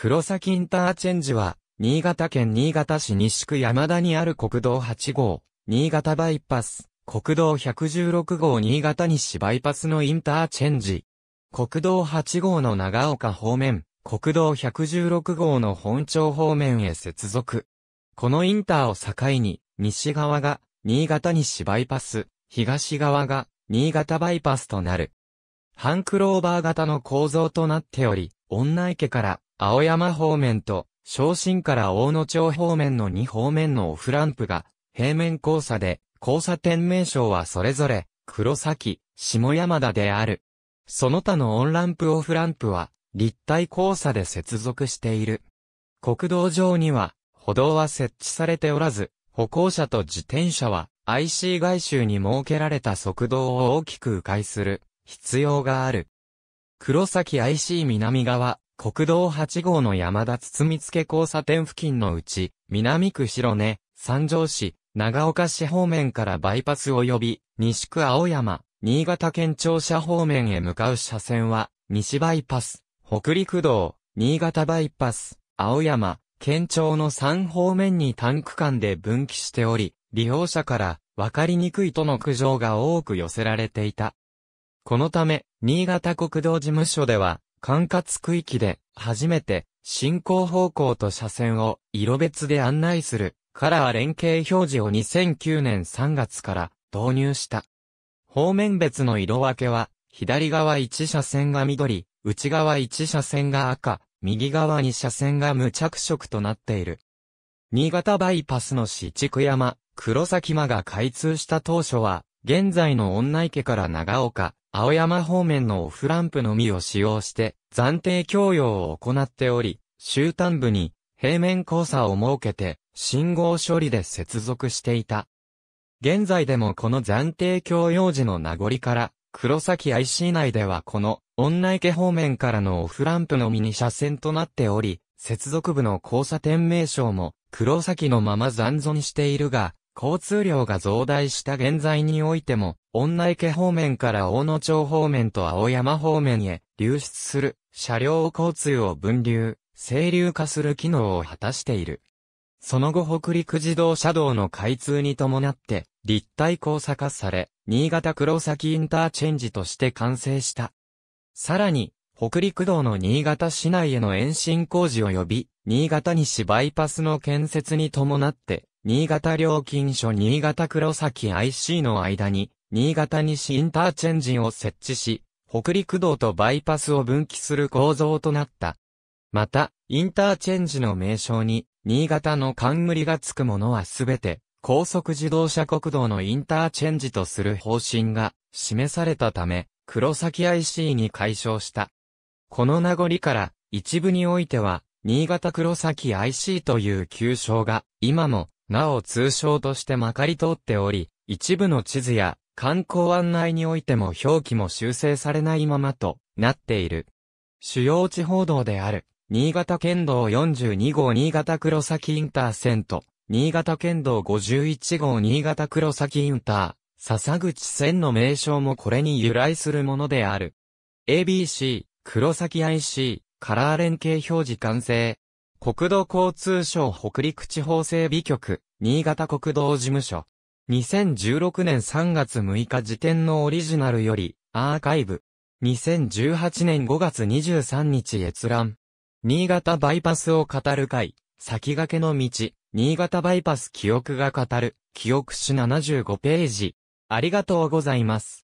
黒崎インターチェンジは、新潟県新潟市西区山田にある国道8号、新潟バイパス、国道116号新潟西バイパスのインターチェンジ。国道8号の長岡方面、国道116号の本町方面へ接続。このインターを境に、西側が、新潟西バイパス、東側が、新潟バイパスとなる。半クローバー型の構造となっており、女池から青山方面と、昇進から大野町方面の2方面のオフランプが、平面交差で、交差点名称はそれぞれ、黒崎、下山田である。その他のオンランプオフランプは、立体交差で接続している。国道上には、歩道は設置されておらず、歩行者と自転車は、IC 外周に設けられた側道を大きく迂回する、必要がある。黒崎 IC 南側、国道8号の山田包堤付交差点付近のうち、南区白根、三条市、長岡市方面からバイパス及び、西区青山、新潟県庁舎方面へ向かう車線は、西バイパス、北陸道、新潟バイパス、青山、県庁の3方面に単区間で分岐しており、利用者から分かりにくいとの苦情が多く寄せられていた。このため、新潟国道事務所では、管轄区域で初めて進行方向と車線を色別で案内するカラー連携表示を2009年3月から導入した。方面別の色分けは左側1車線が緑、内側1車線が赤、右側2車線が無着色となっている。新潟バイパスの市畜山、黒崎間が開通した当初は、現在の女池から長岡、青山方面のオフランプのみを使用して暫定供用を行っており、終端部に平面交差を設けて信号処理で接続していた。現在でもこの暫定供用時の名残から黒崎 IC 内ではこの、女池方面からのオフランプのみに車線となっており、接続部の交差点名称も、黒崎のまま残存しているが、交通量が増大した現在においても、女池方面から大野町方面と青山方面へ流出する車両交通を分流、清流化する機能を果たしている。その後北陸自動車道の開通に伴って立体交差化され、新潟黒崎インターチェンジとして完成した。さらに、北陸道の新潟市内への延伸工事を呼び、新潟西バイパスの建設に伴って、新潟料金所新潟黒崎 IC の間に、新潟西インターチェンジを設置し、北陸道とバイパスを分岐する構造となった。また、インターチェンジの名称に、新潟の冠がつくものはすべて、高速自動車国道のインターチェンジとする方針が示されたため、黒崎 IC に解消した。この名残から、一部においては、新潟黒崎 IC という旧称が、今も、なお通称としてまかり通っており、一部の地図や観光案内においても表記も修正されないままとなっている。主要地方道である、新潟県道42号新潟黒崎インター線ン新潟県道51号新潟黒崎インター、笹口線の名称もこれに由来するものである。ABC、黒崎 IC、カラー連携表示完成。国土交通省北陸地方整備局、新潟国道事務所。2016年3月6日時点のオリジナルより、アーカイブ。2018年5月23日閲覧。新潟バイパスを語る会、先駆けの道、新潟バイパス記憶が語る、記憶史75ページ。ありがとうございます。